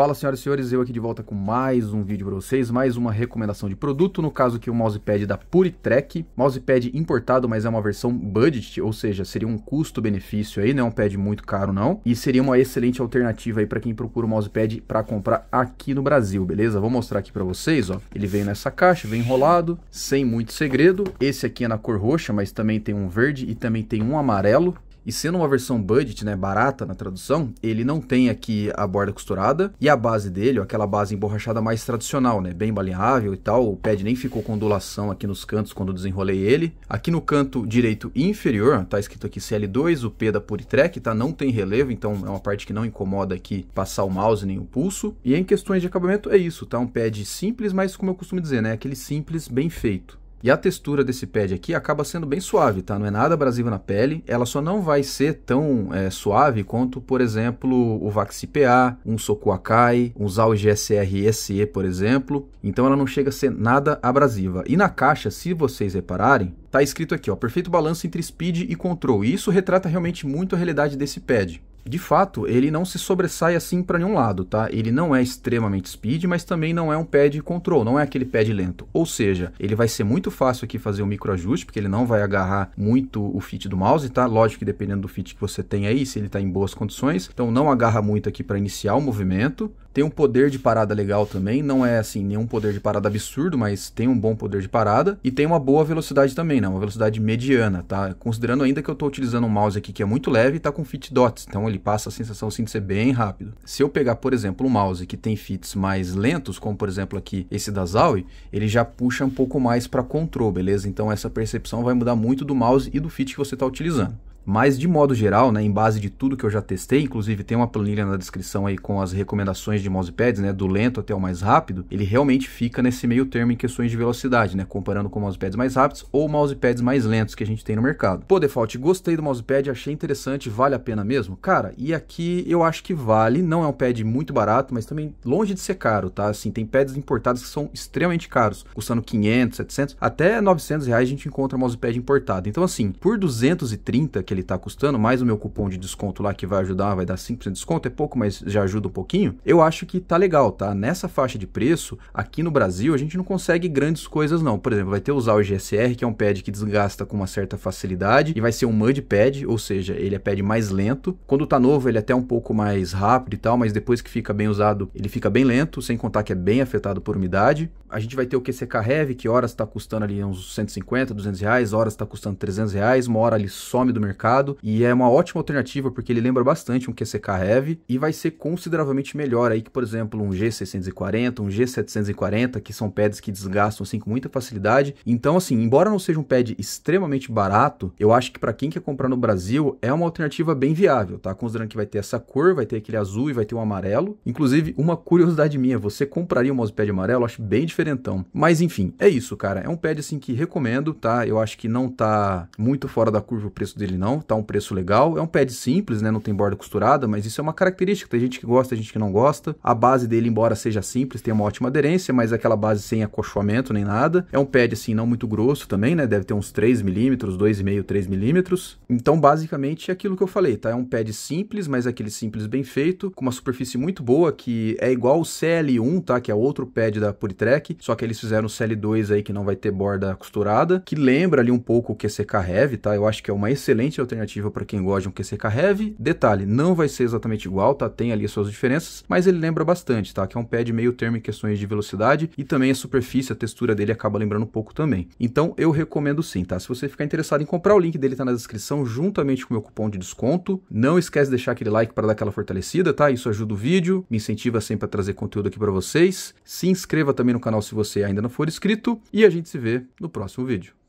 Fala senhoras e senhores, eu aqui de volta com mais um vídeo para vocês, mais uma recomendação de produto, no caso aqui o um mousepad da Puritrek, mousepad importado, mas é uma versão budget, ou seja, seria um custo-benefício aí, não é um pad muito caro não, e seria uma excelente alternativa aí para quem procura um mousepad para comprar aqui no Brasil, beleza? Vou mostrar aqui para vocês, ó, ele vem nessa caixa, vem enrolado, sem muito segredo, esse aqui é na cor roxa, mas também tem um verde e também tem um amarelo, e sendo uma versão budget, né, barata na tradução, ele não tem aqui a borda costurada e a base dele, ó, aquela base emborrachada mais tradicional, né, bem baleável e tal, o pad nem ficou com ondulação aqui nos cantos quando desenrolei ele. Aqui no canto direito inferior, tá escrito aqui CL2, o P da Puritrek, tá, não tem relevo, então é uma parte que não incomoda aqui passar o mouse nem o pulso. E em questões de acabamento é isso, tá, um pad simples, mas como eu costumo dizer, né, aquele simples bem feito. E a textura desse pad aqui acaba sendo bem suave, tá? Não é nada abrasiva na pele. Ela só não vai ser tão é, suave quanto, por exemplo, o Vaxi PA, um Soku Akai, um GSR SE, por exemplo. Então ela não chega a ser nada abrasiva. E na caixa, se vocês repararem, tá escrito aqui, ó, perfeito balanço entre speed e control. E isso retrata realmente muito a realidade desse pad de fato, ele não se sobressai assim para nenhum lado, tá? Ele não é extremamente speed, mas também não é um pad control, não é aquele pad lento. Ou seja, ele vai ser muito fácil aqui fazer o um microajuste, porque ele não vai agarrar muito o fit do mouse, tá? Lógico que dependendo do fit que você tem aí, se ele está em boas condições, então não agarra muito aqui para iniciar o movimento. Tem um poder de parada legal também, não é assim nenhum poder de parada absurdo, mas tem um bom poder de parada e tem uma boa velocidade também, né? Uma velocidade mediana, tá? Considerando ainda que eu tô utilizando um mouse aqui que é muito leve e tá com fit dots, então ele passa a sensação assim de ser bem rápido. Se eu pegar, por exemplo, um mouse que tem fits mais lentos, como por exemplo aqui esse da Zawi, ele já puxa um pouco mais para control, beleza? Então essa percepção vai mudar muito do mouse e do fit que você tá utilizando. Mas de modo geral, né, em base de tudo que eu já testei, inclusive tem uma planilha na descrição aí com as recomendações de mousepads, né, do lento até o mais rápido, ele realmente fica nesse meio termo em questões de velocidade, né, comparando com mousepads mais rápidos ou mousepads mais lentos que a gente tem no mercado. Por default, gostei do mousepad, achei interessante, vale a pena mesmo? Cara, e aqui eu acho que vale, não é um pad muito barato, mas também longe de ser caro, tá? Assim, tem pads importados que são extremamente caros, custando 500, 700, até 900 reais a gente encontra mousepad importado. Então assim, por 230 que ele ele está custando, mais o meu cupom de desconto lá que vai ajudar, vai dar 5% de desconto, é pouco, mas já ajuda um pouquinho. Eu acho que tá legal, tá? Nessa faixa de preço, aqui no Brasil, a gente não consegue grandes coisas não. Por exemplo, vai ter usar o GSR, que é um pad que desgasta com uma certa facilidade, e vai ser um mud pad, ou seja, ele é pad mais lento. Quando tá novo, ele é até um pouco mais rápido e tal, mas depois que fica bem usado, ele fica bem lento, sem contar que é bem afetado por umidade. A gente vai ter o QCK Heavy, que horas está custando ali uns 150, 200 reais, horas está custando 300 reais, uma hora ele some do mercado mercado e é uma ótima alternativa porque ele lembra bastante um QCK Heavy e vai ser consideravelmente melhor aí que, por exemplo, um G640, um G740, que são pads que desgastam assim com muita facilidade. Então, assim, embora não seja um pad extremamente barato, eu acho que para quem quer comprar no Brasil é uma alternativa bem viável, tá? Considerando que vai ter essa cor, vai ter aquele azul e vai ter o um amarelo. Inclusive, uma curiosidade minha, você compraria um mousepad amarelo? Eu acho bem diferentão. Mas enfim, é isso, cara. É um pad assim que recomendo, tá? Eu acho que não tá muito fora da curva o preço dele não não, tá um preço legal. É um pad simples, né? Não tem borda costurada, mas isso é uma característica. Tem gente que gosta, gente que não gosta. A base dele, embora seja simples, tem uma ótima aderência, mas é aquela base sem acolchoamento nem nada. É um pad assim, não muito grosso também, né? Deve ter uns 3 milímetros, 2,5, 3 milímetros. Então, basicamente, é aquilo que eu falei, tá? É um pad simples, mas é aquele simples bem feito, com uma superfície muito boa, que é igual o CL1, tá? Que é outro pad da Puritrek, só que eles fizeram o CL2 aí, que não vai ter borda costurada, que lembra ali um pouco o QCK Heavy, tá? Eu acho que é uma excelente alternativa para quem gosta de um QCK Heavy. Detalhe, não vai ser exatamente igual, tá? Tem ali suas diferenças, mas ele lembra bastante, tá? Que é um pad meio termo em questões de velocidade e também a superfície, a textura dele acaba lembrando um pouco também. Então eu recomendo sim, tá? Se você ficar interessado em comprar, o link dele tá na descrição, juntamente com o meu cupom de desconto. Não esquece de deixar aquele like para dar aquela fortalecida, tá? Isso ajuda o vídeo, me incentiva sempre a trazer conteúdo aqui para vocês. Se inscreva também no canal se você ainda não for inscrito e a gente se vê no próximo vídeo.